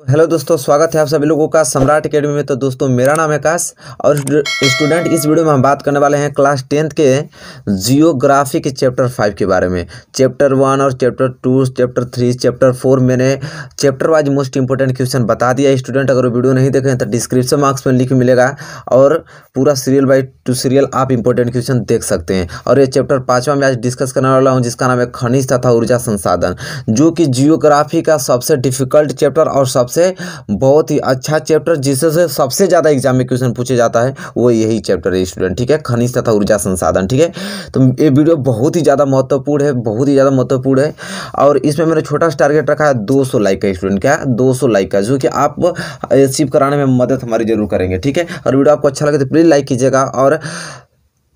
तो हेलो दोस्तों स्वागत है आप सभी लोगों का सम्राट अकेडमी में तो दोस्तों मेरा नाम है काश और स्टूडेंट इस वीडियो में हम बात करने वाले हैं क्लास टेंथ के जियोग्राफी के चैप्टर फाइव के बारे में चैप्टर वन और chapter two chapter three chapter four मैंने chapter wise most important question बता दिया स्टूडेंट अगर वीडियो नहीं देखें तो डिस्क्रिप्शन मार्क्स में लिख मिलेगा और पूरा सीरियल बाई टू सीरियल आप इंपॉर्टेंट क्वेश्चन देख सकते हैं और ये चैप्टर पाँचवा में आज डिस्कस करने वाला हूँ जिसका नाम है खनिज तथा ऊर्जा संसाधन जो कि जियोग्राफी का सबसे डिफिकल्ट चैप्टर और सबसे से बहुत ही अच्छा चैप्टर जिससे सबसे ज़्यादा एग्जाम में क्वेश्चन पूछे जाता है वो यही चैप्टर है स्टूडेंट ठीक है खनिज तथा ऊर्जा संसाधन ठीक है तो ये वीडियो बहुत ही ज़्यादा महत्वपूर्ण है बहुत ही ज़्यादा महत्वपूर्ण है और इसमें मैंने छोटा टारगेट रखा है दो सौ लाइक का स्टूडेंट क्या दो सौ लाइक का जो कि आप अचीव कराने में मदद हमारी जरूर करेंगे ठीक है और वीडियो आपको अच्छा लगे तो प्लीज़ लाइक कीजिएगा और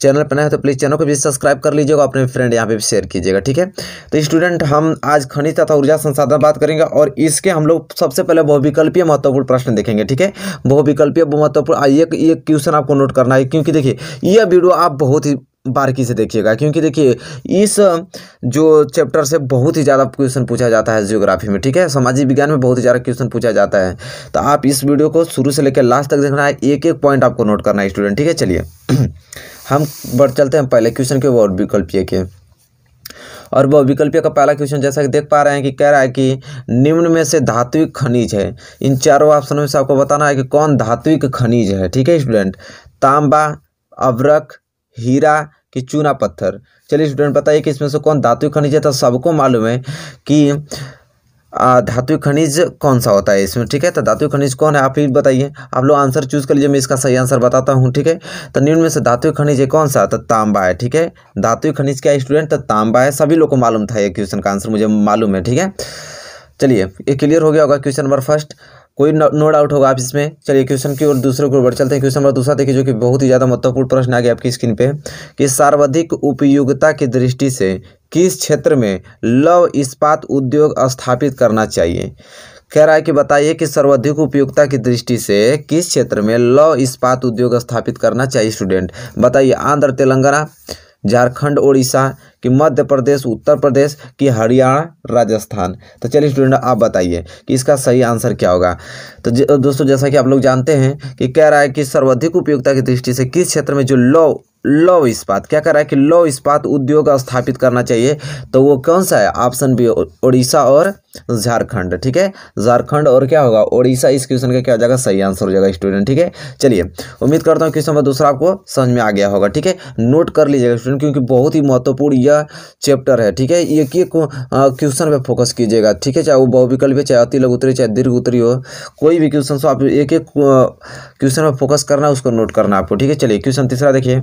चैनल पर नए तो प्लीज़ चैनल को भी सब्सक्राइब कर लीजिएगा अपने फ्रेंड यहाँ पे शेयर कीजिएगा ठीक है तो स्टूडेंट हम आज खनिज तथा ऊर्जा संसाधन बात करेंगे और इसके हम लोग सबसे पहले बहुविकल्पीय महत्वपूर्ण प्रश्न देखेंगे ठीक है बहुविकल्पीय महत्वपूर्ण ये ये क्वेश्चन आपको नोट करना है क्योंकि देखिए यह वीडियो आप बहुत ही बारीकी से देखिएगा क्योंकि देखिए इस जो चैप्टर से बहुत ही ज़्यादा क्वेश्चन पूछा जाता है जियोग्राफी में ठीक है सामाजिक विज्ञान में बहुत ही ज़्यादा क्वेश्चन पूछा जाता है तो आप इस वीडियो को शुरू से लेकर लास्ट तक देखना है एक एक पॉइंट आपको नोट करना है स्टूडेंट ठीक है चलिए हम बढ़ चलते हैं पहले क्वेश्चन के और विकल्पीय के और वह विकल्पीय का पहला क्वेश्चन जैसा कि देख पा रहे हैं कि कह रहा है कि निम्न में से धात्विक खनिज है इन चारों ऑप्शनों में से आपको बताना है कि कौन धात्विक खनिज है ठीक है स्टूडेंट तांबा अवरक हीरा कि चूना पत्थर चलिए स्टूडेंट बताइए कि इसमें से कौन धात्विक खनिज है तो सबको मालूम है कि धातु खनिज कौन सा होता है इसमें ठीक है तो धातु खनिज कौन है आप ही बताइए आप लोग आंसर चूज कर लीजिए मैं इसका सही आंसर बताता हूँ ठीक है तो निम्न में से धातु खनिज है कौन सा तो तांबा है ठीक है धातु खनिज क्या स्टूडेंट तो तांबा है सभी लोग को मालूम था ये क्वेश्चन का आंसर मुझे मालूम है ठीक है चलिए ये क्लियर हो गया होगा क्वेश्चन नंबर फर्स्ट कोई नो डाउट होगा आप इसमें चलिए क्वेश्चन की ओर दूसरे को बढ़ चलते हैं क्वेश्चन नंबर दूसरा देखिए जो कि बहुत ही ज़्यादा महत्वपूर्ण प्रश्न आ गया आपकी स्क्रीन पे कि सर्वाधिक उपयोगिता की दृष्टि से किस क्षेत्र में लव इस्पात उद्योग स्थापित करना चाहिए कह रहा है कि बताइए कि सर्वाधिक उपयोगिता की दृष्टि से किस क्षेत्र में लव इस्पात उद्योग स्थापित करना चाहिए स्टूडेंट बताइए आंध्र तेलंगाना झारखंड उड़ीसा कि मध्य प्रदेश उत्तर प्रदेश कि हरियाणा राजस्थान तो चलिए स्टूडेंट आप बताइए कि इसका सही आंसर क्या होगा तो दोस्तों जैसा कि आप लोग जानते हैं कि कह रहा है कि सर्वाधिक उपयोगिता की दृष्टि से किस क्षेत्र में जो लव लौ इस्पात क्या कर रहा है कि लौ इस्पात उद्योग स्थापित करना चाहिए तो वो कौन सा है ऑप्शन बी उड़ीसा और झारखंड ठीक है झारखंड और क्या होगा उड़ीसा इस क्वेश्चन का क्या हो जाएगा सही आंसर हो जाएगा स्टूडेंट ठीक है चलिए उम्मीद करता हूँ क्वेश्चन नंबर दूसरा आपको समझ में आ गया होगा ठीक है नोट कर लीजिएगा स्टूडेंट क्योंकि बहुत ही महत्वपूर्ण यह चैप्टर है ठीक है एक एक क्वेश्चन पर फोकस कीजिएगा ठीक है चाहे वो बहुविकल्प चाहे अति लघु उत्तरी चाहे दीर्घ उत्तरी हो कोई भी क्वेश्चन तो आप एक एक क्वेश्चन पर फोकस करना उसको नोट करना आपको ठीक है चलिए क्वेश्चन तीसरा देखिए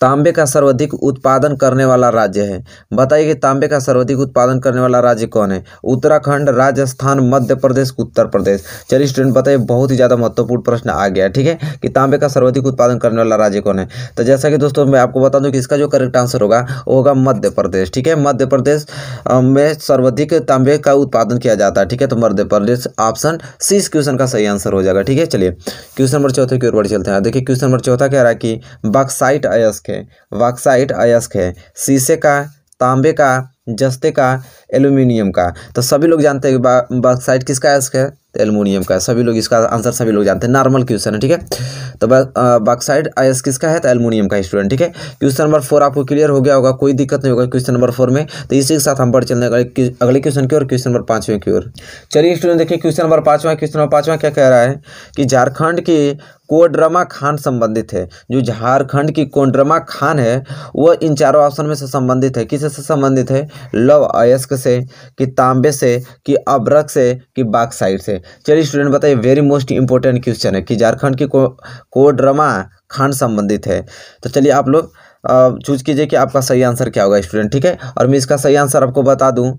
तांबे का सर्वाधिक उत्पादन करने वाला राज्य है बताइए कि तांबे का सर्वाधिक उत्पादन करने वाला राज्य कौन है उत्तराखंड राजस्थान मध्य प्रदेश उत्तर प्रदेश चलिए स्टूडेंट बताइए बहुत ही ज़्यादा महत्वपूर्ण प्रश्न आ गया ठीक है कि तांबे का सर्वाधिक उत्पादन करने वाला राज्य कौन है तो जैसा कि दोस्तों मैं आपको बता दूँ कि इसका जो करेक्ट आंसर होगा वो होगा मध्य प्रदेश ठीक है मध्य प्रदेश में सर्वाधिक तांबे का उत्पादन किया जाता है ठीक है तो मध्य प्रदेश ऑप्शन सी इस क्वेश्चन का सही आंसर हो जाएगा ठीक है चलिए क्वेश्चन नंबर चौथे की ओर बढ़ चलते हैं देखिए क्वेश्चन नंबर चौथा कह रहा है कि बाक्साइट अयस्क अयस्क है वाक्साइट अयस्क है शीशे का तांबे का जस्ते का एल्यूमिनियम का तो सभी लोग जानते हैं कि बॉक्साइड किसका अयस्क है तो एल्यूमिनियम का सभी लोग इसका आंसर सभी लोग जानते हैं नॉर्मल क्वेश्चन है ठीक है तो बॉक्साइड आयस किसका है तो एल्यूमिनियम का स्टूडेंट ठीक है क्वेश्चन नंबर फोर आपको क्लियर हो गया होगा कोई दिक्कत नहीं होगा क्वेश्चन नंबर फोर में तो इसी के साथ हम बढ़ चलने अगले क्वेश्चन की ओर क्वेश्चन नंबर पाँचवें की ओर चलिए स्टूडेंट देखिए क्वेश्चन नंबर पाँचवा क्वेश्चन नंबर पाँचवा क्या कह रहा है कि झारखंड के कोड्रमा खान संबंधित है जो झारखंड की कोड्रमा खान है वह इन चारों ऑप्शन में से संबंधित है किससे संबंधित है लव आयस के से कि तांबे से कि अब्रक से कि बाक्साइड से चलिए स्टूडेंट बताइए वेरी मोस्ट इंपॉर्टेंट क्वेश्चन है कि झारखंड की को, कोडरमा खान संबंधित है तो चलिए आप लोग चूज कीजिए कि आपका सही आंसर क्या होगा स्टूडेंट ठीक है और मैं इसका सही आंसर आपको बता दूं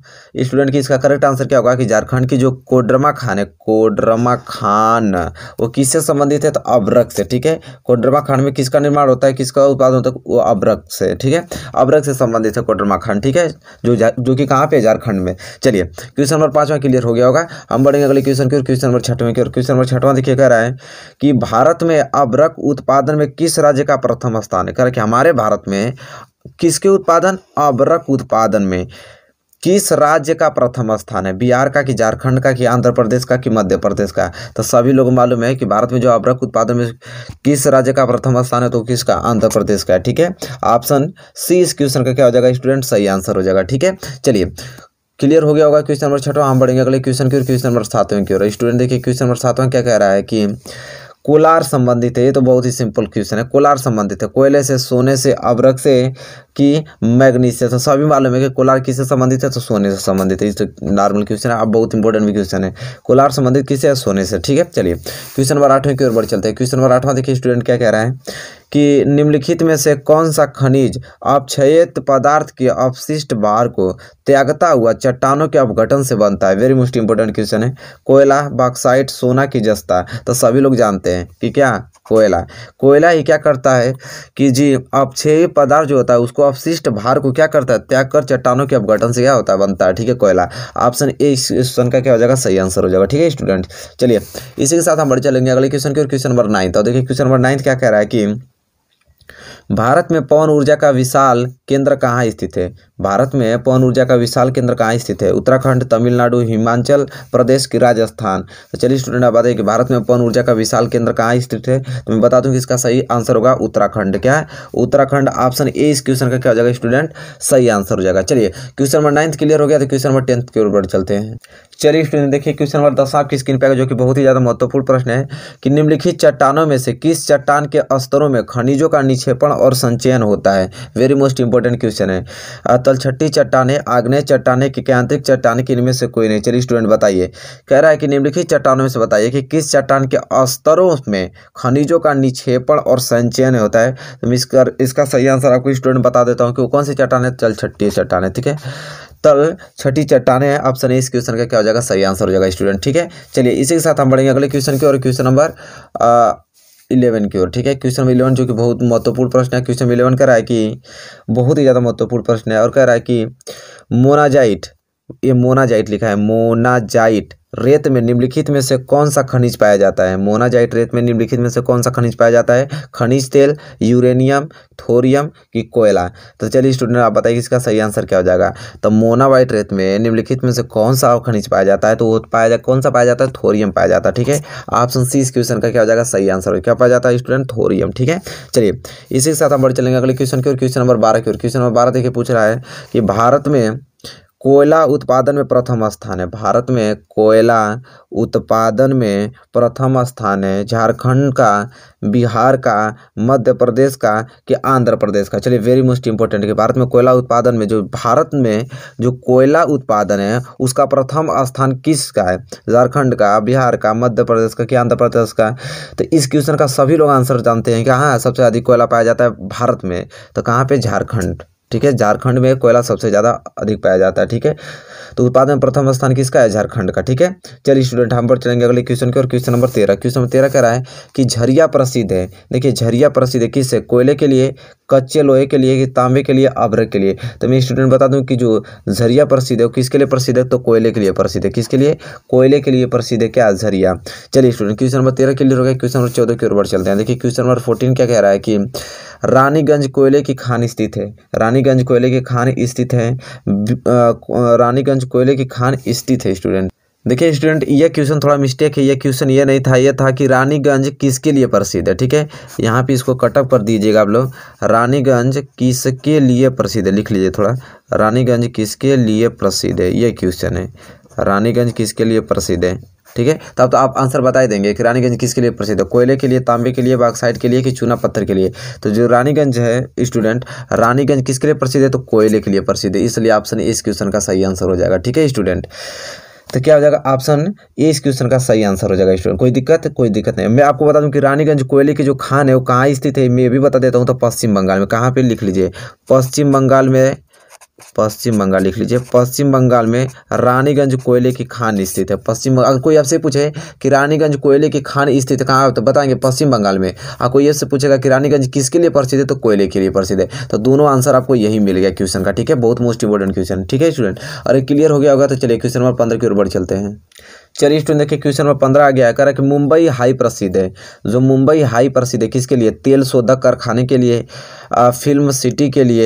स्टूडेंट की इसका करेक्ट आंसर क्या होगा कि झारखंड की जो कोडरमा खान है कोडरमा खान वो किससे संबंधित है तो अब्रक से ठीक है कोडरमा खान में किसका निर्माण होता है किसका उत्पादन होता है वो अब्रक से ठीक है अब्रक से संबंधित है कोडरमा खान ठीक है जो जो कि कहाँ पे झारखंड में चलिए क्वेश्चन नंबर पाँचवा क्लियर हो गया होगा हम बढ़ेंगे अगले क्वेश्चन की और क्वेश्चन नंबर छठवें की और क्वेश्चन नंबर छठवा देखिए कह रहा है कि भारत में अब्रक उत्पादन में किस राज्य का प्रथम स्थान है कह रहा है कि हमारे भारत भारत में किसके उत्पादन अबरक उत्पादन में किस राज्य का प्रथम स्थान है बिहार का कि झारखंड का कि आंध्र प्रदेश का कि मध्य प्रदेश का तो सभी लोग मालूम है कि भारत में जो अबरक उत्पादन में किस राज्य का प्रथम स्थान है तो किसका आंध्र प्रदेश का है ठीक है ऑप्शन सी इस क्वेश्चन का क्या हो जाएगा स्टूडेंट सही आंसर हो जाएगा ठीक है चलिए क्लियर हो गया होगा क्वेश्चन नंबर छठवा हम बढ़ेंगे अगले क्वेश्चन की ओर क्वेश्चन नंबर सातवें की ओर स्टूडेंट देखिए क्वेश्चन नंबर सातवां क्या कह रहा है कि कोलार संबंधित है ये तो बहुत ही सिंपल क्वेश्चन है कोलार संबंधित है कोयले से सोने से अबरक से कि मैग्नीशियम सभी मालूम है कि कोलार किससे संबंधित है तो सोने से संबंधित है ये तो नॉर्मल क्वेश्चन है अब बहुत इंपॉर्टेंट भी क्वेश्चन है कोलार संबंधित किससे है सोने से ठीक है चलिए क्वेश्चन नंबर आठवें की ओर बढ़ चलते हैं क्वेश्चन नंबर आठवां देखिए स्टूडेंट क्या कह रहा है कि निम्नलिखित में से कौन सा खनिज अपक्षयित पदार्थ के अपशिष्ट भार को त्यागता हुआ चट्टानों के अपघटन से बनता है वेरी मोस्ट इंपॉर्टेंट क्वेश्चन है कोयला बॉक्साइट सोना की जस्ता तो सभी लोग जानते हैं कि क्या कोयला कोयला ही क्या करता है कि जी अक्षय पदार्थ जो होता है उसको अपशिष्ट भार को क्या करता है त्याग कर चट्टानों के अपघटन से क्या होता है बनता है ठीक है कोयला ऑप्शन ए इस क्वेश्चन का क्या हो जाएगा सही आंसर हो जाएगा ठीक है स्टूडेंट चलिए इसी के साथ हम बढ़ चलेंगे अगले क्वेश्चन की और क्वेश्चन नंबर नाइन्थ और देखिए क्वेश्चन नंबर नाइन्थ क्या कह रहा है कि भारत में पवन ऊर्जा का विशाल केंद्र कहाँ स्थित है भारत में पवन ऊर्जा का विशाल केंद्र कहाँ स्थित है उत्तराखंड तमिलनाडु हिमाचल प्रदेश की राजस्थान तो चलिए स्टूडेंट आप बताइए कि भारत में पवन ऊर्जा का विशाल केंद्र कहाँ स्थित है तो मैं बता दूँ कि इसका सही आंसर होगा उत्तराखंड क्या है उत्तराखंड ऑप्शन ए इस क्वेश्चन का क्या हो जाएगा स्टूडेंट सही आंसर हो जाएगा चलिए क्वेश्चन नंबर नाइन्थ क्लियर हो गया तो क्वेश्चन नंबर टेंथ के ऊपर चलते हैं चलिए स्टूडेंट देखिए क्वेश्चन नंबर दस आपकी स्क्रीन पर जो कि बहुत ही ज़्यादा महत्वपूर्ण प्रश्न है कि निम्नलिखित चट्टानों में से किस चट्टान के स्तरों में खनिजों का निक्षेपण और संचयन होता है वेरी मोस्ट इंपॉर्टेंट क्वेश्चन है तलछट्टी चट्टाने आग्नेय चट्टाने की क्या आंतरिक चट्टाने की इनमें से कोई नहीं चलिए स्टूडेंट बताइए कह रहा है कि निम्नलिखित चट्टानों में से बताइए कि किस चट्टान के स्तरों में खनिजों का निक्षेपण और संचयन होता है तो इसका इसका सही आंसर आपको स्टूडेंट बता देता हूँ कि वो कौन सी चट्टान है तलछट्टी चट्टान है ठीक है तल छठी चट्टाने हैं ऑप्शन ए इस क्वेश्चन का क्या हो जाएगा सही आंसर हो जाएगा स्टूडेंट ठीक है चलिए इसी के साथ हम बढ़ेंगे अगले क्वेश्चन की और क्वेश्चन नंबर इलेवन की ओर ठीक है क्वेश्चन नंबर इलेवन जो कि बहुत महत्वपूर्ण प्रश्न है क्वेश्चन नंबर इलेवन कह रहा है कि बहुत ही ज़्यादा महत्वपूर्ण प्रश्न है और कह रहा है कि मोनाजाइट ये मोनाजाइट लिखा है मोनाजाइट रेत में निम्नलिखित में से कौन सा खनिज पाया जाता है मोनाजाइट रेत में निम्नलिखित में से कौन सा खनिज पाया जाता है खनिज तेल यूरेनियम थोरियम की कोयला तो चलिए स्टूडेंट आप बताइए इसका सही आंसर क्या हो जाएगा तो मोनावाइट रेत में निम्नलिखित में से कौन सा खनिज पाया जाता है तो वो पाया जा कौन सा पाया जाता है थोरियम पाया जाता है ठीक है ऑप्शन सी इस क्वेश्चन का क्या हो जाएगा सही आंसर क्या पाया जाता है स्टूडेंट थोरियम ठीक है चलिए इसी के साथ हम बढ़ चलेंगे अगले क्वेश्चन की और क्वेश्चन नंबर बारह की और क्वेश्चन नंबर बारह देखिए पूछ रहा है कि भारत में कोयला उत्पादन में प्रथम स्थान है भारत में कोयला उत्पादन में प्रथम स्थान है झारखंड का बिहार का मध्य प्रदेश का कि आंध्र प्रदेश का चलिए वेरी मोस्ट इंपॉर्टेंट कि भारत में कोयला उत्पादन में जो भारत में जो कोयला उत्पादन है उसका प्रथम स्थान किसका है झारखंड का बिहार का मध्य प्रदेश का कि आंध्र प्रदेश का तो इस क्वेश्चन का सभी लोग आंसर जानते हैं कि हाँ सबसे अधिक कोयला पाया जाता है भारत में तो कहाँ पर झारखंड ठीक है झारखंड में कोयला सबसे ज़्यादा अधिक पाया जाता है ठीक है तो उत्पादन में प्रथम स्थान किसका है झारखंड का ठीक है चलिए स्टूडेंट हम पर चलेंगे अगले क्वेश्चन की और क्वेश्चन नंबर तेरह क्वेश्चन नंबर तेरह कह रहा है कि झरिया प्रसिद्ध है देखिए झरिया प्रसिद्ध है किससे कोयले के लिए कच्चे लोहे के लिए तांबे के लिए अभ्र के लिए तो मैं स्टूडेंट बता दूं कि जो झरिया प्रसिद्ध है किसके लिए प्रसिद्ध है तो कोयले के लिए प्रसिद्ध है किसके लिए कोयले के लिए प्रसिद्ध है क्या झरिया चलिए स्टूडेंट क्वेश्चन नंबर तेरह के लिए हो गया क्वेश्चन नंबर चौदह की ओर बढ़ चलते हैं देखिए क्वेश्चन नंबर फोर्टीन क्या कह रहा है कि रानीगंज कोयले की खान स्थित है रानीगंज कोयले की खान स्थित है रानीगंज कोयले की खान स्थित है स्टूडेंट देखिए स्टूडेंट यह क्वेश्चन थोड़ा मिस्टेक है यह क्वेश्चन ये नहीं था यह था कि रानीगंज किसके लिए प्रसिद्ध है ठीक है यहाँ पे इसको कटअप कर दीजिएगा आप लोग रानीगंज किसके लिए प्रसिद्ध है लिख लीजिए थोड़ा रानीगंज किसके लिए प्रसिद्ध है यह क्वेश्चन है रानीगंज किसके लिए प्रसिद्ध है ठीक है तब तो, तो आप आंसर बता देंगे कि रानीगंज किसके लिए प्रसिद्ध है कोयले के लिए तांबे के लिए बागसाइड के लिए कि चूना पत्थर के लिए तो जो रानीगंज है स्टूडेंट रानीगंज किसके लिए प्रसिद्ध है तो कोयले के लिए प्रसिद्ध है इसलिए ऑप्शन इस क्वेश्चन का सही आंसर हो जाएगा ठीक है स्टूडेंट तो क्या हो जाएगा ऑप्शन ए इस क्वेश्चन का सही आंसर हो जाएगा स्टूडेंट कोई दिक्कत कोई दिक्कत नहीं मैं आपको बता दूं कि रानीगंज कोयले की जो खान है वो कहाँ स्थित है मैं भी बता देता हूँ तो पश्चिम बंगाल में कहाँ पे लिख लीजिए पश्चिम बंगाल में पश्चिम बंगाल लिख लीजिए पश्चिम बंगाल में रानीगंज कोयले की खान स्थित है पश्चिम अगर कोई आपसे पूछे कि रानीगंज कोयले की खान स्थित कहाँ है तो बताएंगे पश्चिम बंगाल में अगर कोई आपसे पूछेगा कि रानीगंज किसके लिए प्रसिद्ध है तो कोयले के लिए प्रसिद्ध है तो दोनों आंसर आपको यही मिल गया क्वेश्चन का ठीक है बहुत मोस्ट इंपॉर्टेंट क्वेश्चन ठीक है स्टूडेंट अरे क्लियर हो गया होगा तो चलिए क्वेश्चन नंबर पंद्रह की ओर बढ़ चलते हैं चलिए स्टूडेंट देखिए क्वेश्चन नंबर पंद्रह आ गया कह रहा कि मुंबई हाई प्रसिद्ध है जो मुंबई हाई प्रसिद्ध है किसके लिए तेल शोधक कारखाने के लिए फिल्म सिटी के लिए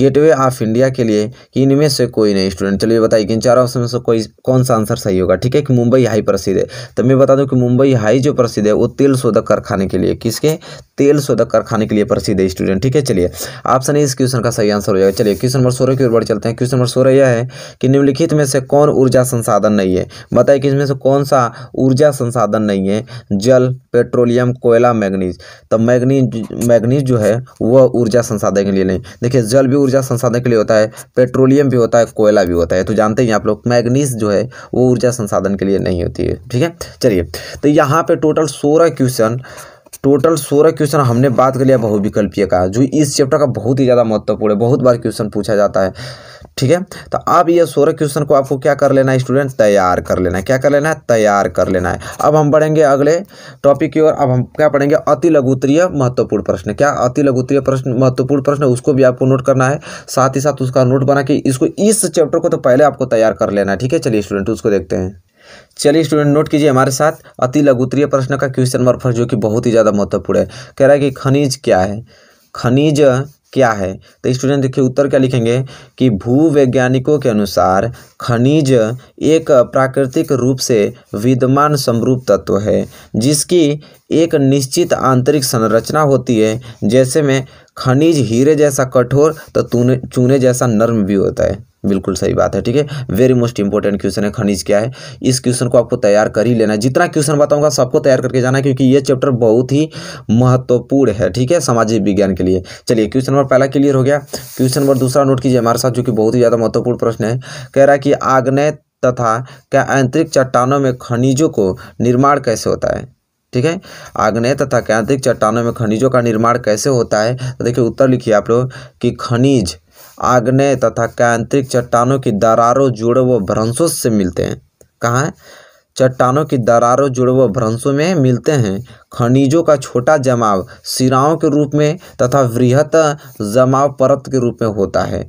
गेटवे ऑफ इंडिया के लिए इनमें से कोई नहीं स्टूडेंट चलिए बताइए कि इन चारों ऑप्शन में से कोई कौन सा आंसर सही होगा ठीक है कि मुंबई हाई प्रसिद्ध है तो मैं बता दूँ कि मुंबई हाई जो प्रसिद्ध है वो तेल शोधक कारखाने के लिए किसके तेल शोधक कारखाने के लिए प्रसिद्ध है स्टूडेंट ठीक है चलिए ऑप्शन इस क्वेश्चन का सही आंसर हो जाएगा चलिए क्वेश्चन नंबर सोलह की ओर बढ़ चलते हैं क्वेश्चन नंबर सोलह यह है कि निम्नलिखित में से कौन ऊर्जा संसाधन नहीं है बताइए कि इसमें से कौन सा ऊर्जा संसाधन नहीं है जल पेट्रोलियम कोयला मैगनीज तो मैग्नीज मैग्नीज जो है वह ऊर्जा संसाधन के लिए नहीं देखिए जल भी ऊर्जा संसाधन के लिए होता है पेट्रोलियम भी होता है कोयला भी होता है तो जानते हैं आप लोग मैगनीज जो है वो ऊर्जा संसाधन के लिए नहीं होती है ठीक है चलिए तो यहाँ पर टोटल सोलह क्वेश्चन टोटल सोलह क्वेश्चन हमने बात कर लिया बहुविकल्पीय का जो इस चैप्टर का बहुत ही ज़्यादा महत्वपूर्ण है बहुत बार क्वेश्चन पूछा जाता है ठीक है तो अब ये सोलह क्वेश्चन को आपको क्या कर लेना है स्टूडेंट तैयार कर लेना है क्या कर लेना है तैयार कर लेना है अब हम बढ़ेंगे अगले टॉपिक की ओर अब हम क्या पढ़ेंगे अति लघुत्तरीय महत्वपूर्ण प्रश्न क्या अति लघुत्तरीय प्रश्न महत्वपूर्ण प्रश्न उसको भी आपको नोट करना है साथ ही साथ उसका नोट बना के इसको इस चैप्टर को तो पहले आपको तैयार कर लेना है ठीक है चलिए स्टूडेंट उसको देखते हैं चलिए स्टूडेंट नोट कीजिए हमारे साथ अति लघुत्तरीय प्रश्न का क्वेश्चन नंबर फर्स्ट जो कि बहुत ही ज़्यादा महत्वपूर्ण है कह रहा है कि खनिज क्या है खनिज क्या है तो स्टूडेंट देखिए उत्तर क्या लिखेंगे कि भूवैज्ञानिकों के अनुसार खनिज एक प्राकृतिक रूप से विद्यमान समरूप तत्व है जिसकी एक निश्चित आंतरिक संरचना होती है जैसे में खनिज हीरे जैसा कठोर तो चूने जैसा नर्म भी होता है बिल्कुल सही बात है ठीक है वेरी मोस्ट इंपॉर्टेंट क्वेश्चन है खनिज क्या है इस क्वेश्चन को आपको तैयार कर ही लेना जितना क्वेश्चन बताऊंगा सबको तैयार करके जाना क्योंकि ये चैप्टर बहुत ही महत्वपूर्ण है ठीक है सामाजिक विज्ञान के लिए चलिए क्वेश्चन नंबर पहला क्लियर हो गया क्वेश्चन नंबर दूसरा नोट कीजिए हमारे साथ जो कि बहुत ही ज़्यादा महत्वपूर्ण प्रश्न है कह रहा है कि आग्नेय तथा क्या आंतरिक चट्टानों में खनिजों को निर्माण कैसे होता है ठीक है आग्नेय तथा क्या आंतरिक चट्टानों में खनिजों का निर्माण कैसे होता है तो देखिए उत्तर लिखिए आप लोग कि खनिज आग्ने तथा कांत्रिक चट्टानों की दरारों जुड़े व भ्रंशों से मिलते हैं कहाँ है चट्टानों की दरारों जुड़े व भ्रंशों में मिलते हैं खनिजों का छोटा जमाव सिराओं के रूप में तथा वृहत जमाव परत के रूप में होता है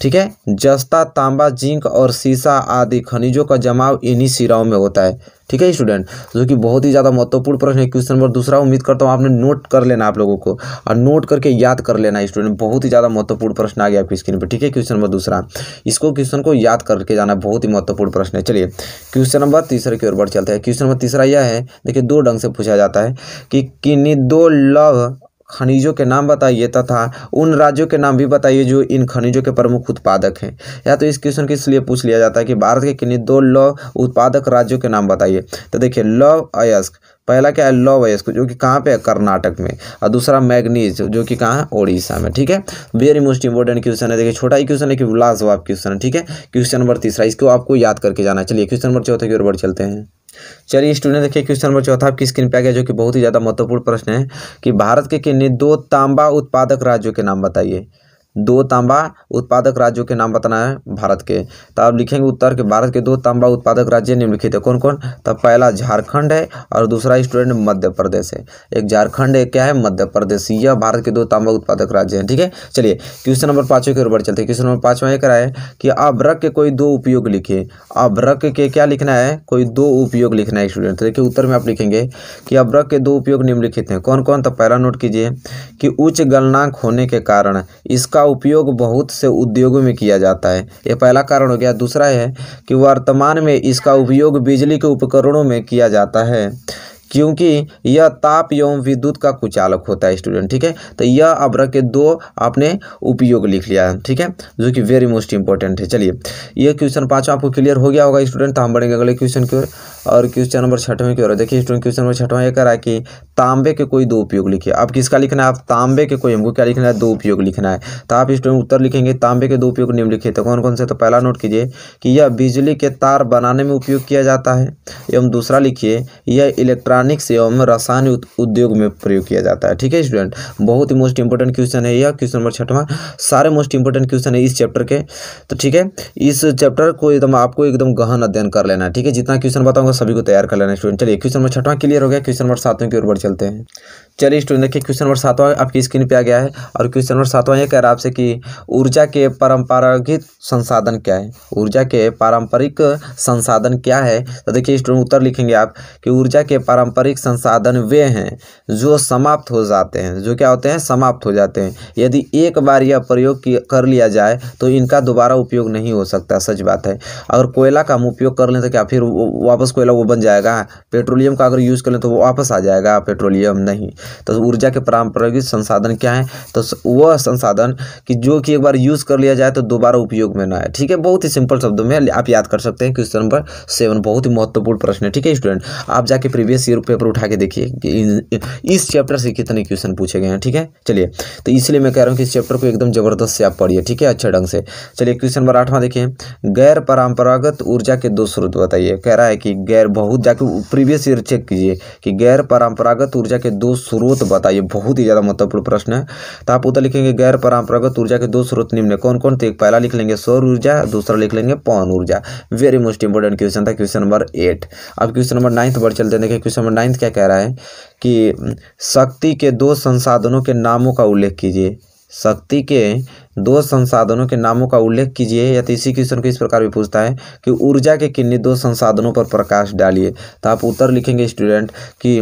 ठीक है जस्ता तांबा जिंक और शीशा आदि खनिजों का जमाव इन्हीं सिराओं में होता है ठीक है स्टूडेंट जो कि बहुत ही ज़्यादा महत्वपूर्ण प्रश्न है क्वेश्चन नंबर दूसरा उम्मीद करता हूँ आपने नोट कर लेना आप लोगों को और नोट करके याद कर लेना स्टूडेंट बहुत ही ज़्यादा महत्वपूर्ण प्रश्न आ गया आपकी स्क्रीन पर ठीक है क्वेश्चन नंबर दूसरा इसको क्वेश्चन को याद करके जाना बहुत ही महत्वपूर्ण प्रश्न है चलिए क्वेश्चन नंबर तीसरे की ओर बढ़ चलते हैं क्वेश्चन नंबर तीसरा यह है देखिए दो ढंग से पूछा जाता है कि किन्नी दो लव खनिजों के नाम बताइए तथा उन राज्यों के नाम भी बताइए जो इन खनिजों के प्रमुख उत्पादक हैं या तो इस क्वेश्चन के इसलिए पूछ लिया जाता है कि भारत के किन्हीं दो लौ उत्पादक राज्यों के नाम बताइए तो देखिए लौ अयस्क पहला क्या है लौह वयस्क जो कि कहाँ पे है कर्नाटक में और दूसरा मैग्नीज जो कि कहाँ है ओडिशा में ठीक है वेरी मोस्ट इंपॉर्टेंट क्वेश्चन है देखिए छोटा ही क्वेश्चन है कि लाजवाब क्वेश्चन है ठीक है क्वेश्चन नंबर तीसरा इसको आपको याद करके जाना चलिए क्वेश्चन नंबर चौथे की ओर चलते हैं चलिए स्टूडेंट देखिए क्वेश्चन नंबर चौथा आपकी स्क्रीन पे आ गया जो कि बहुत ही ज़्यादा महत्वपूर्ण प्रश्न है कि भारत के किन्हीं दो तांबा उत्पादक राज्यों के नाम बताइए दो तांबा उत्पादक राज्यों के नाम बताना है भारत के तो आप लिखेंगे उत्तर के भारत के दो तांबा उत्पादक राज्य निम्नलिखित है कौन कौन तो पहला झारखंड है और दूसरा स्टूडेंट मध्य प्रदेश है एक झारखंड है क्या है मध्य प्रदेश यह भारत के दो तांबा उत्पादक राज्य हैं ठीक है चलिए क्वेश्चन नंबर पाँचों के ऊपर चलते क्वेश्चन नंबर पाँचवा रहा है कि अभ्रक के कोई दो उपयोग लिखे अभ्रक के क्या लिखना है कोई दो उपयोग लिखना है स्टूडेंट तो देखिए उत्तर में आप लिखेंगे कि अभ्रक के दो उपयोग निम्नलिखित हैं कौन कौन तो पहला नोट कीजिए कि उच्च गलनांक होने के कारण इसका इसका उपयोग बहुत से उद्योगों में किया जाता है यह पहला कारण हो गया दूसरा है कि वर्तमान में इसका उपयोग बिजली के उपकरणों में किया जाता है क्योंकि यह ताप एवं विद्युत का कुचालक होता है स्टूडेंट ठीक है तो यह अब के दो आपने उपयोग लिख लिया ठीक है जो कि वेरी मोस्ट इंपॉर्टेंट है चलिए यह क्वेश्चन पांचवा आपको क्लियर हो गया होगा स्टूडेंट तो हम बढ़ेंगे अगले क्वेश्चन की ओर और क्वेश्चन नंबर छठवें की ओर देखिए स्टूडेंट क्वेश्चन नंबर छठवां ये करा कि तांबे के कोई दो उपयोग लिखिए अब किसका लिखना है आप तांबे के कोई हमको क्या लिखना है दो उपयोग लिखना है तो आप स्टूडेंट उत्तर लिखेंगे तांबे के दो उपयोग निम्न लिखिए तो कौन कौन से तो पहला नोट कीजिए कि यह बिजली के तार बनाने में उपयोग किया जाता है एवं दूसरा लिखिए यह इलेक्ट्रॉन रासायनिक से एवं रसायन उद्योग में प्रयोग किया जाता है ठीक है स्टूडेंट बहुत ही मोस्ट इंपोर्टेंट क्वेश्चन है यह क्वेश्चन नंबर छठवा सारे मोस्ट इंपोर्टेंट क्वेश्चन है इस चैप्टर के तो ठीक है इस चैप्टर को एकदम आपको एकदम गहन अध्ययन कर लेना है ठीक है जितना क्वेश्चन बताऊंगा सभी को तैयार कर लेना स्टूडेंट चलिए क्वेश्चन नंबर छठवा क्लियर हो गया क्वेश्चन नंबर सातवें की ओर बढ़ चलते हैं चलिए स्टूडेंट देखिए क्वेश्चन नंबर सातवां आपकी स्क्रीन पर आ गया है और क्वेश्चन नंबर सातवां ये कह रहा है आपसे कि ऊर्जा के पारंपरिक संसाधन क्या है ऊर्जा के पारंपरिक संसाधन क्या है तो देखिए स्टूडेंट उत्तर लिखेंगे आप कि ऊर्जा के पारंपरिक पारंपरिक संसाधन वे हैं जो समाप्त हो जाते हैं जो क्या होते हैं समाप्त हो जाते हैं यदि एक बार यह प्रयोग कर लिया जाए तो इनका दोबारा उपयोग नहीं हो सकता सच बात है अगर कोयला का हम उपयोग कर लें तो क्या फिर वापस कोयला वो बन जाएगा पेट्रोलियम का अगर यूज़ कर लें तो वो वापस आ जाएगा पेट्रोलियम नहीं तो ऊर्जा के पारंपरिक संसाधन क्या हैं तो वह संसाधन कि जो कि एक बार यूज़ कर लिया जाए तो दोबारा उपयोग में ना आए ठीक है बहुत ही सिंपल शब्दों में आप याद कर सकते हैं क्वेश्चन नंबर सेवन बहुत ही महत्वपूर्ण प्रश्न है ठीक है स्टूडेंट आप जाके प्रीवियस ईयर पेपर उठा के देखिए इस चैप्टर से कितने क्वेश्चन पूछे गए हैं ठीक है चलिए तो इसलिए मैं कह रहा हूँ कि इस चैप्टर को एकदम ज़बरदस्त से आप पढ़िए ठीक है अच्छे ढंग से चलिए क्वेश्चन नंबर आठवां देखिए गैर परंपरागत ऊर्जा के दो स्रोत बताइए कह रहा है कि गैर बहुत जाके प्रीवियस ईयर चेक कीजिए कि गैर परंपरागत ऊर्जा के दो स्रोत बताइए बहुत ही ज़्यादा महत्वपूर्ण प्रश्न है तो आप उत्तर लिखेंगे गैर परंपरागत ऊर्जा के दो स्रोत निम्न कौन कौन थे पहला लिख लेंगे सौर ऊर्जा दूसरा लिख लेंगे पवन ऊर्जा वेरी मोस्ट इंपॉर्टेंट क्वेश्चन था क्वेश्चन नंबर एट अब क्वेश्चन नंबर नाइन्थ पर चलते देखिए क्वेश्चन नंबर नाइन्थ क्या कह रहा है कि शक्ति के दो संसाधनों के नामों का उल्लेख कीजिए शक्ति के दो संसाधनों के नामों का उल्लेख कीजिए या तो इसी क्वेश्चन को इस प्रकार भी पूछता है कि ऊर्जा के किन्नी दो संसाधनों पर प्रकाश डालिए तो आप उत्तर लिखेंगे स्टूडेंट कि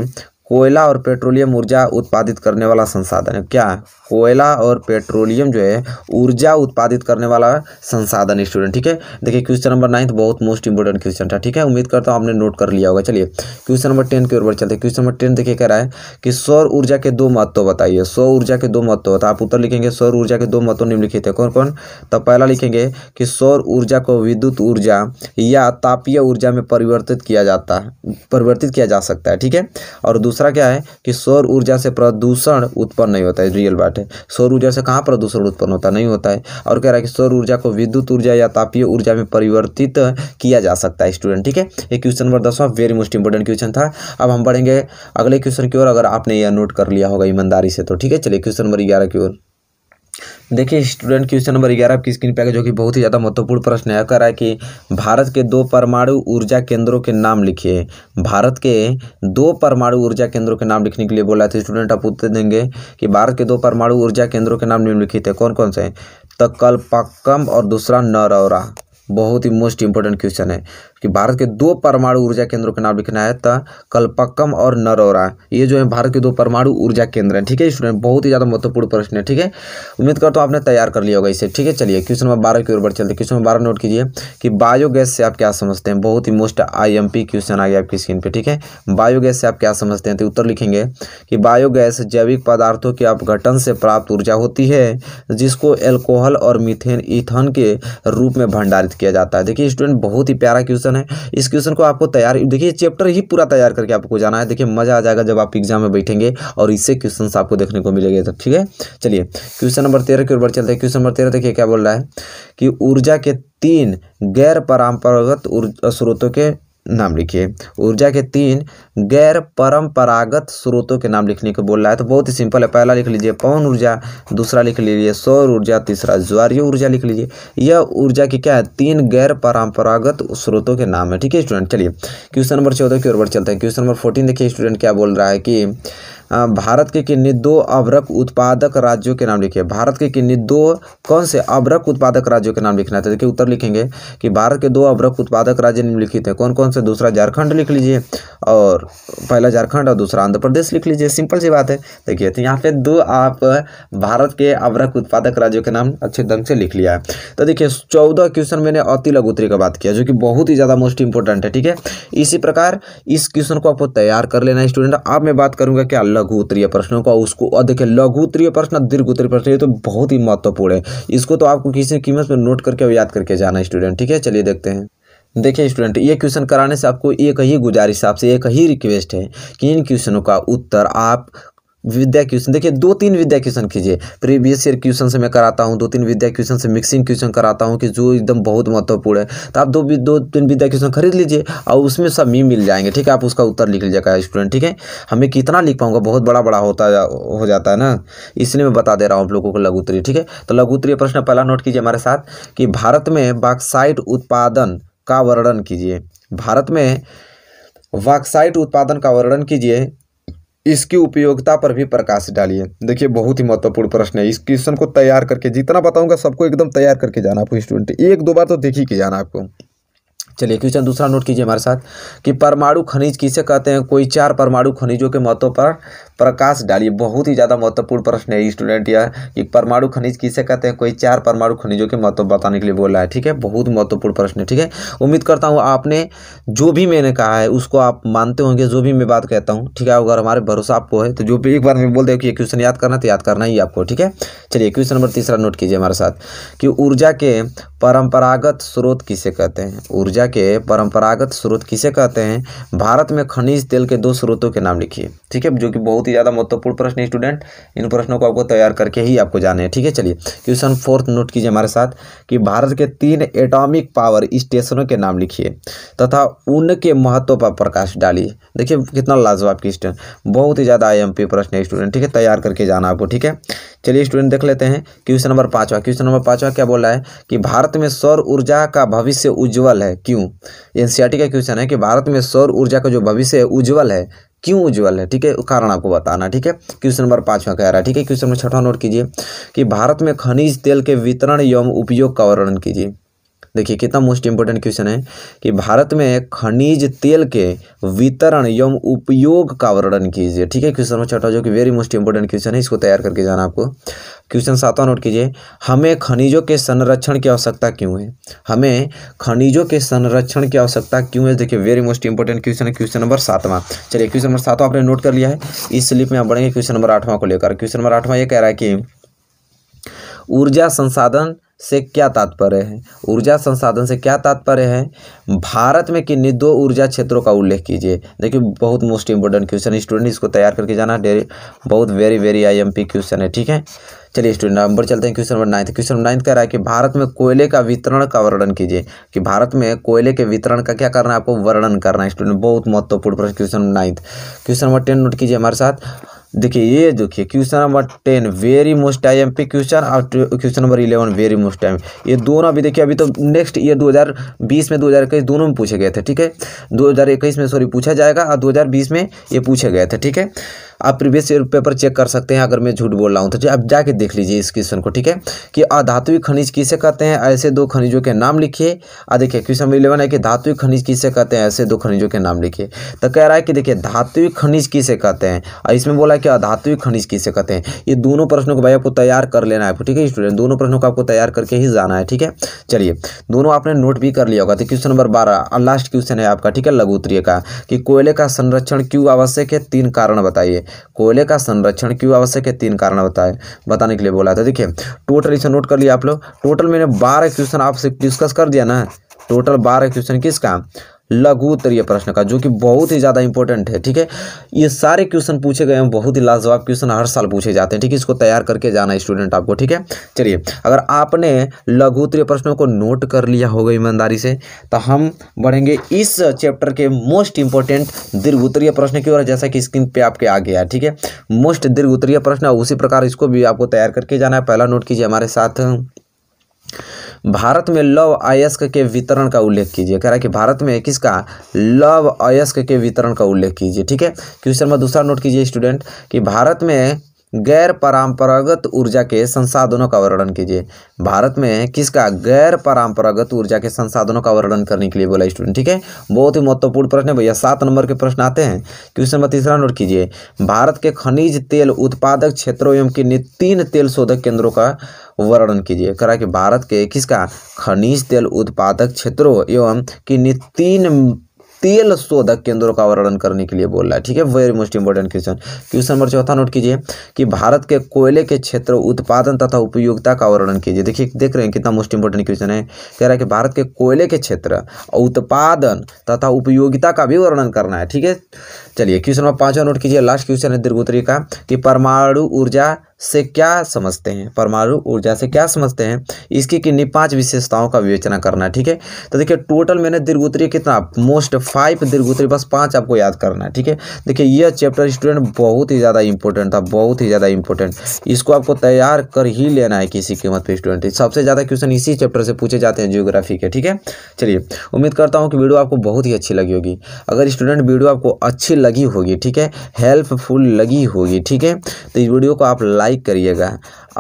कोयला और पेट्रोलियम ऊर्जा उत्पादित करने वाला संसाधन है क्या कोयला और पेट्रोलियम जो है ऊर्जा उत्पादित करने वाला संसाधन स्टूडेंट ठीक है देखिए क्वेश्चन नंबर नाइन्थ बहुत मोस्ट इंपॉर्टेंट क्वेश्चन था ठीक है उम्मीद करता हूँ आपने नोट कर लिया होगा चलिए क्वेश्चन नंबर टेन की ओर बढ़ चलते हैं क्वेश्चन नंबर टेन देखिए कह रहा है कि सौर ऊर्जा के दो महत्व बताइए सौर ऊर्जा के दो महत्व होता तो है आप उत्तर लिखेंगे सौर ऊर्जा के दो महत्व निम्नलिखित है कौन कौन तो पहला लिखेंगे कि सौर ऊर्जा को विद्युत ऊर्जा या तापीय ऊर्जा में परिवर्तित किया जाता है परिवर्तित किया जा सकता है ठीक है और दूसरा क्या है कि सौर ऊर्जा से प्रदूषण उत्पन्न नहीं होता है रियल बात है सौर ऊर्जा से कहाँ प्रदूषण उत्पन्न होता नहीं होता है और कह रहा है कि सौर ऊर्जा को विद्युत ऊर्जा या तापीय ऊर्जा में परिवर्तित किया जा सकता है स्टूडेंट ठीक है ये क्वेश्चन नंबर दसवां वेरी मोस्ट इंपॉर्टेंट क्वेश्चन था अब हम बढ़ेंगे अगले क्वेश्चन की ओर अगर आपने यह नोट कर लिया होगा ईमानदारी से तो ठीक है चलिए क्वेश्चन नंबर ग्यारह की ओर देखिए स्टूडेंट क्वेश्चन नंबर ग्यारह आपकी स्क्रीन पे आगे जो कि बहुत ही ज़्यादा महत्वपूर्ण प्रश्न है कर रहा है कि भारत के दो परमाणु ऊर्जा केंद्रों के नाम लिखिए भारत के दो परमाणु ऊर्जा केंद्रों के नाम लिखने के लिए बोला था स्टूडेंट तो आप उत्तर देंगे कि भारत के दो परमाणु ऊर्जा केंद्रों के नाम निम्नलिखित है कौन कौन से तकलपाक्कम और दूसरा नरौरा बहुत ही मोस्ट इंपॉर्टेंट क्वेश्चन है कि भारत के दो परमाणु ऊर्जा केंद्रों के नाम लिखना है तो कलपक्कम और नरोरा ये जो है भारत के दो परमाणु ऊर्जा केंद्र हैं ठीक है स्टूडेंट बहुत ही ज़्यादा महत्वपूर्ण प्रश्न है ठीक है उम्मीद करता तो हूँ आपने तैयार कर लिया होगा इसे ठीक है चलिए क्वेश्चन नंबर बारह की ओर बढ़ चलते क्वेश्चन नंबर बारह नोट कीजिए कि बायोगैस से आप क्या समझते हैं बहुत ही मोस्ट आई क्वेश्चन आ गया आपकी स्क्रीन पर ठीक है बायोगैस से आप क्या समझते हैं तो उत्तर लिखेंगे कि बायोगैस जैविक पदार्थों के अपघटन से प्राप्त ऊर्जा होती है जिसको एल्कोहल और मिथेन ईथन के रूप में भंडारित किया जाता है देखिए स्टूडेंट बहुत ही प्यारा क्वेश्चन है इस क्वेश्चन को आपको तैयार देखिए चैप्टर ही पूरा तैयार करके आपको जाना है देखिए मज़ा आ जाएगा जब आप एग्जाम में बैठेंगे और इससे क्वेश्चन आपको देखने को मिलेगा तब तो, ठीक है चलिए क्वेश्चन नंबर तेरह की ओर चलते हैं क्वेश्चन नंबर तेरह देखिए क्या बोल रहा है कि ऊर्जा के तीन गैर परंपरागत स्रोतों के नाम लिखिए ऊर्जा के तीन गैर परंपरागत स्रोतों के नाम लिखने को बोल रहा है तो बहुत ही सिंपल है पहला लिख लीजिए पवन ऊर्जा दूसरा लिख लीजिए सौर ऊर्जा तीसरा ज्वारीय ऊर्जा लिख लीजिए यह ऊर्जा की क्या है तीन गैर परंपरागत स्रोतों के नाम है ठीक है स्टूडेंट चलिए क्वेश्चन नंबर चौदह की ओर बढ़ चलते हैं क्वेश्चन नंबर फोर्टीन देखिए स्टूडेंट क्या बोल रहा है कि भारत के किन्नी दो अवरक उत्पादक राज्यों के नाम लिखिए भारत के किन्नी दो कौन से अवरक उत्पादक राज्यों के नाम लिखना था देखिए उत्तर लिखेंगे कि भारत के दो अवरक उत्पादक राज्य निम्नलिखित हैं कौन कौन से दूसरा झारखंड लिख लीजिए और पहला झारखंड और दूसरा आंध्र प्रदेश लिख लीजिए सिंपल सी बात है देखिए तो यहाँ पे दो आप भारत के अवरक उत्पादक राज्यों के नाम अच्छे ढंग से लिख लिया है तो देखिए चौदह क्वेश्चन मैंने अति लघुत्री का बात किया जो कि बहुत ही ज़्यादा मोस्ट इंपॉर्टेंट है ठीक है इसी प्रकार इस क्वेश्चन को आपको तैयार कर लेना स्टूडेंट अब मैं बात करूँगा क्या लघु उत्तरीय प्रश्नों का उसको देखिए लघु उत्तरीय प्रश्न दीर्घ उत्तरीय प्रश्न ये तो बहुत ही महत्वपूर्ण है इसको तो आपको किसी कीमत में नोट करके याद करके जाना स्टूडेंट ठीक है चलिए देखते हैं देखिए स्टूडेंट ये क्वेश्चन कराने से आपको एक ही गुजारिश आपसे एक ही रिक्वेस्ट है कि इन क्वेश्चनों का उत्तर आप विद्या क्वेश्चन देखिए दो तीन विद्या क्वेश्चन कीजिए प्रीवियस ईयर क्वेश्चन से मैं कराता हूँ दो तीन विद्या क्वेश्चन से मिक्सिंग क्वेश्चन कराता हूँ कि जो एकदम बहुत महत्वपूर्ण है तो आप दो दो तीन विद्या क्वेश्चन खरीद लीजिए और उसमें सब मी मिल जाएंगे ठीक है आप उसका उत्तर लिख लीजिएगा स्टूडेंट ठीक है हमें कितना लिख पाऊंगा बहुत बड़ा बड़ा होता हो जाता है ना इसलिए मैं बता दे रहा हूँ आप लोगों को उत्तरी ठीक है तो लघुत्तरीय प्रश्न पहला नोट कीजिए हमारे साथ कि भारत में बाक्साइड उत्पादन का वर्णन कीजिए भारत में वाक्साइट उत्पादन का वर्णन कीजिए इसकी उपयोगिता पर भी प्रकाश डालिए देखिए बहुत ही महत्वपूर्ण प्रश्न है इस क्वेश्चन को तैयार करके जितना बताऊंगा सबको एकदम तैयार करके जाना आपको स्टूडेंट एक दो बार तो देख ही के जाना आपको चलिए क्वेश्चन दूसरा नोट कीजिए हमारे साथ कि परमाणु खनिज किसे कहते हैं कोई चार परमाणु खनिजों के महत्व पर प्रकाश डालिए बहुत ही ज़्यादा महत्वपूर्ण प्रश्न है स्टूडेंट यह कि परमाणु खनिज किसे कहते हैं कोई चार परमाणु खनिजों के महत्व बताने के लिए बोल रहा है ठीक है बहुत महत्वपूर्ण प्रश्न है ठीक है उम्मीद करता हूँ आपने जो भी मैंने कहा है उसको आप मानते होंगे जो भी मैं बात कहता हूँ ठीक है अगर हमारे भरोसा आपको है तो जो भी एक बार मैं बोल दें कि क्वेश्चन याद करना तो याद करना ही आपको ठीक है चलिए क्वेश्चन नंबर तीसरा नोट कीजिए हमारे साथ कि ऊर्जा के परंपरागत स्रोत किसे कहते हैं ऊर्जा के परंपरागत स्रोत किसे कहते हैं भारत में खनिज तेल के दो स्रोतों के नाम लिखिए ठीक है जो कि बहुत ही ज़्यादा महत्वपूर्ण प्रश्न स्टूडेंट इन प्रश्नों को आपको तैयार करके ही आपको जाने हैं ठीक है चलिए क्वेश्चन फोर्थ नोट कीजिए हमारे साथ कि भारत के तीन एटॉमिक पावर स्टेशनों के नाम लिखिए तथा उनके महत्व पर प्रकाश डालिए देखिए कितना लाजवाब की स्टूडेंट बहुत ही ज़्यादा आई प्रश्न है स्टूडेंट ठीक है तैयार करके जाना आपको ठीक है चलिए स्टूडेंट देख लेते हैं क्वेश्चन नंबर पाँचवा क्वेश्चन नंबर पाँचवा क्या बोला है कि भारत में सौर ऊर्जा का भविष्य उज्ज्वल है क्यों एन का क्वेश्चन है कि भारत में सौर ऊर्जा का जो भविष्य है उज्ज्वल है क्यों उज्ज्वल है ठीक है कारण आपको बताना ठीक है क्वेश्चन नंबर पाँचवा कह रहा है ठीक है क्वेश्चन नंबर छठा नोट कीजिए कि भारत में खनिज तेल के वितरण एवं उपयोग का वर्णन कीजिए देखिए कितना मोस्ट इंपोर्टेंट क्वेश्चन है कि भारत में खनिज तेल के वितरण एवं उपयोग का वर्णन कीजिए ठीक है क्वेश्चन नंबर छठा जो कि वेरी मोस्ट इंपोर्टेंट क्वेश्चन है इसको तैयार करके जाना आपको क्वेश्चन सातवा नोट कीजिए हमें खनिजों के संरक्षण की आवश्यकता क्यों है हमें खनिजों के संरक्षण की आवश्यकता क्यों है देखिए वेरी मोस्ट इंपॉर्टेंट क्वेश्चन है क्वेश्चन नंबर सातवां चलिए क्वेश्चन नंबर सातवां आपने नोट कर लिया है इस स्लिप में आप बढ़ेंगे क्वेश्चन नंबर आठवां को लेकर क्वेश्चन नंबर आठवां ये कह रहा है कि ऊर्जा संसाधन से क्या तात्पर्य है ऊर्जा संसाधन से क्या तात्पर्य है भारत में किन्नी दो ऊर्जा क्षेत्रों का उल्लेख कीजिए देखिए बहुत मोस्ट इंपॉर्टेंट क्वेश्चन स्टूडेंट इसको तैयार करके जाना डेरी बहुत वेरी वेरी आईएमपी क्वेश्चन है ठीक है चलिए स्टूडेंट नंबर चलते हैं question number ninth question number ninth कह रहा है कि भारत में कोयले का वितरण का वर्णन कीजिए कि भारत में कोयले के वितरण का क्या करना है आपको वर्णन करना है स्टूडेंट बहुत महत्वपूर्ण प्रश्न question ninth question number ten note कीजिए हमारे साथ देखिए ये देखिए question number ten very most I M P question और question number eleven very most time ये दोनों अभी देखिए अभी तो नेक्स्ट ईयर 2020 में 2021 दोनों में पूछे गए थे ठीक है 2021 में सॉरी पूछा जाएगा और 2020 में ये पूछे गए थे ठीक है आप प्रीवियस ईयर पेपर चेक कर सकते हैं अगर मैं झूठ बोल रहा हूँ तो आप जाके देख लीजिए इस क्वेश्चन को ठीक है कि अधातुविक खनिज किसे कहते हैं ऐसे दो खनिजों के नाम लिखिए और देखिए क्वेश्चन नंबर इलेवन है कि धातुविक खनिज किसे कहते हैं ऐसे दो खनिजों के नाम लिखिए तो कह रहा है कि देखिए धातुविक खनिज किसे कहते हैं और इसमें बोला कि अधातुविक खनिज किसे कहते हैं ये दोनों प्रश्नों को भाई आपको तैयार कर लेना है ठीक है स्टूडेंट दोनों प्रश्नों को आपको तैयार करके ही जाना है ठीक है चलिए दोनों आपने नोट भी कर लिया होगा तो क्वेश्चन नंबर बारह लास्ट क्वेश्चन है आपका ठीक है लघु उत्तरीय का कि कोयले का संरक्षण क्यों आवश्यक है तीन कारण बताइए कोयले का संरक्षण क्यों आवश्यक है तीन कारण बताए बताने के लिए बोला था देखिए टोटल इसे नोट कर लिया आप लोग टोटल मैंने बारह क्वेश्चन आपसे डिस्कस कर दिया ना टोटल बारह क्वेश्चन किसका लघु उत्तरीय प्रश्न का जो कि बहुत ही ज़्यादा इंपॉर्टेंट है ठीक है ये सारे क्वेश्चन पूछे गए हैं बहुत ही लाजवाब क्वेश्चन हर साल पूछे जाते हैं ठीक है इसको तैयार करके जाना स्टूडेंट आपको ठीक है चलिए अगर आपने लघु उत्तरीय प्रश्नों को नोट कर लिया होगा ईमानदारी से तो हम बढ़ेंगे इस चैप्टर के मोस्ट इंपॉर्टेंट दीर्घ उत्तरीय प्रश्न की ओर जैसा कि स्क्रीन पर आपके आ गया ठीक है मोस्ट दीर्घ उत्तरीय प्रश्न उसी प्रकार इसको भी आपको तैयार करके जाना है पहला नोट कीजिए हमारे साथ भारत में लव अयस्क के वितरण का उल्लेख कीजिए कह रहा है कि भारत में किसका लव अयस्क के वितरण का उल्लेख कीजिए ठीक है क्वेश्चन नंबर दूसरा नोट कीजिए स्टूडेंट कि भारत में गैर परंपरागत ऊर्जा के संसाधनों का वर्णन कीजिए भारत में किसका गैर परंपरागत ऊर्जा के संसाधनों का वर्णन करने के लिए बोला स्टूडेंट ठीक है बहुत ही महत्वपूर्ण प्रश्न है भैया सात नंबर के प्रश्न आते हैं क्वेश्चन नंबर तीसरा नोट कीजिए भारत के खनिज तेल उत्पादक क्षेत्रों एवं किन्हीं तीन तेल शोधक केंद्रों का वर्णन कीजिए करा कि भारत के किसका खनिज तेल उत्पादक क्षेत्रों एवं कि तीन तेल शोधक केंद्रों का वर्णन करने के लिए बोल रहा है ठीक है very most important question question number चौथा नोट कीजिए कि भारत के कोयले के क्षेत्र उत्पादन तथा उपयोगिता का वर्णन कीजिए देखिए देख रहे हैं कितना मोस्ट इंपॉर्टेंट क्वेश्चन है कह रहा है कि भारत के कोयले के क्षेत्र उत्पादन तथा उपयोगिता का भी वर्णन करना है ठीक है चलिए क्वेश्चन नंबर पांचवा नोट कीजिए लास्ट क्वेश्चन है दीर्घोत्तरी का कि परमाणु ऊर्जा से क्या समझते हैं परमाणु ऊर्जा से क्या समझते हैं इसकी किन्नी पांच विशेषताओं का विवेचना करना है ठीक है तो देखिए टोटल मैंने दीर्घोत्तरी कितना मोस्ट फाइव दीर्घोत्तरी बस पांच आपको याद करना है ठीक है देखिए यह चैप्टर स्टूडेंट बहुत ही ज़्यादा इंपॉर्टेंट था बहुत ही ज़्यादा इंपॉर्टेंट इसको आपको तैयार कर ही लेना है किसी कीमत पर स्टूडेंट सबसे ज़्यादा क्वेश्चन इसी चैप्टर से पूछे जाते हैं जियोग्राफी के ठीक है चलिए उम्मीद करता हूँ कि वीडियो आपको बहुत ही अच्छी लगी होगी अगर स्टूडेंट वीडियो आपको अच्छी लगी होगी ठीक है हेल्पफुल लगी होगी ठीक है तो इस वीडियो को आप लाइक करिएगा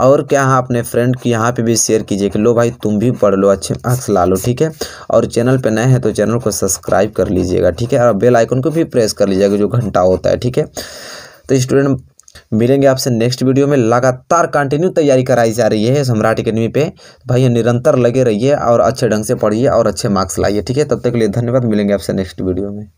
और क्या हाँ अपने फ्रेंड की यहाँ पे भी शेयर कीजिए कि लो भाई तुम भी पढ़ लो अच्छे मार्क्स ला लो ठीक है और चैनल पे नए हैं तो चैनल को सब्सक्राइब कर लीजिएगा ठीक है और बेल आइकन को भी प्रेस कर लीजिएगा जो घंटा होता है ठीक है तो स्टूडेंट मिलेंगे आपसे नेक्स्ट वीडियो में लगातार कंटिन्यू तैयारी कराई जा रही है सम्राट अकेडमी पे भाई निरंतर लगे रहिए और अच्छे ढंग से पढ़िए और अच्छे मार्क्स लाइए ठीक है तब तक के लिए धन्यवाद मिलेंगे आपसे नेक्स्ट वीडियो में